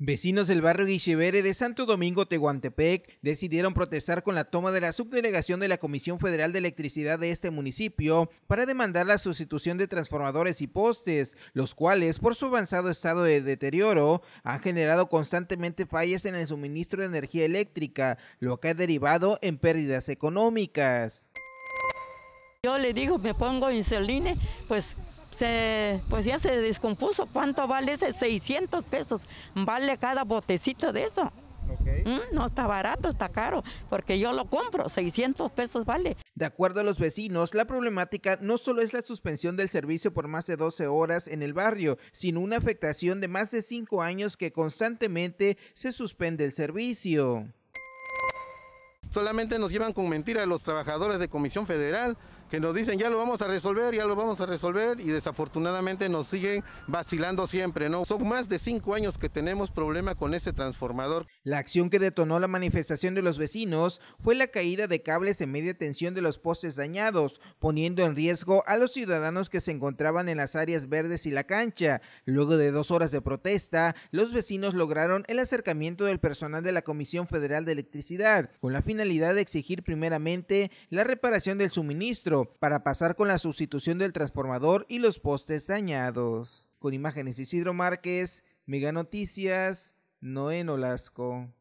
Vecinos del barrio Guichevere de Santo Domingo, Tehuantepec, decidieron protestar con la toma de la subdelegación de la Comisión Federal de Electricidad de este municipio para demandar la sustitución de transformadores y postes, los cuales, por su avanzado estado de deterioro, han generado constantemente fallas en el suministro de energía eléctrica, lo que ha derivado en pérdidas económicas. Yo le digo, me pongo insulina, pues se, pues ya se descompuso. ¿Cuánto vale ese? 600 pesos. Vale cada botecito de eso. Mm, no está barato, está caro, porque yo lo compro, 600 pesos vale. De acuerdo a los vecinos, la problemática no solo es la suspensión del servicio por más de 12 horas en el barrio, sino una afectación de más de 5 años que constantemente se suspende el servicio. Solamente nos llevan con mentira los trabajadores de Comisión Federal, que nos dicen ya lo vamos a resolver, ya lo vamos a resolver y desafortunadamente nos siguen vacilando siempre, ¿no? Son más de cinco años que tenemos problema con ese transformador. La acción que detonó la manifestación de los vecinos fue la caída de cables en media tensión de los postes dañados, poniendo en riesgo a los ciudadanos que se encontraban en las áreas verdes y la cancha. Luego de dos horas de protesta, los vecinos lograron el acercamiento del personal de la Comisión Federal de Electricidad, con la finalidad de exigir primeramente la reparación del suministro para pasar con la sustitución del transformador y los postes dañados. Con imágenes Isidro Márquez, Mega Noticias, Noé Nolasco.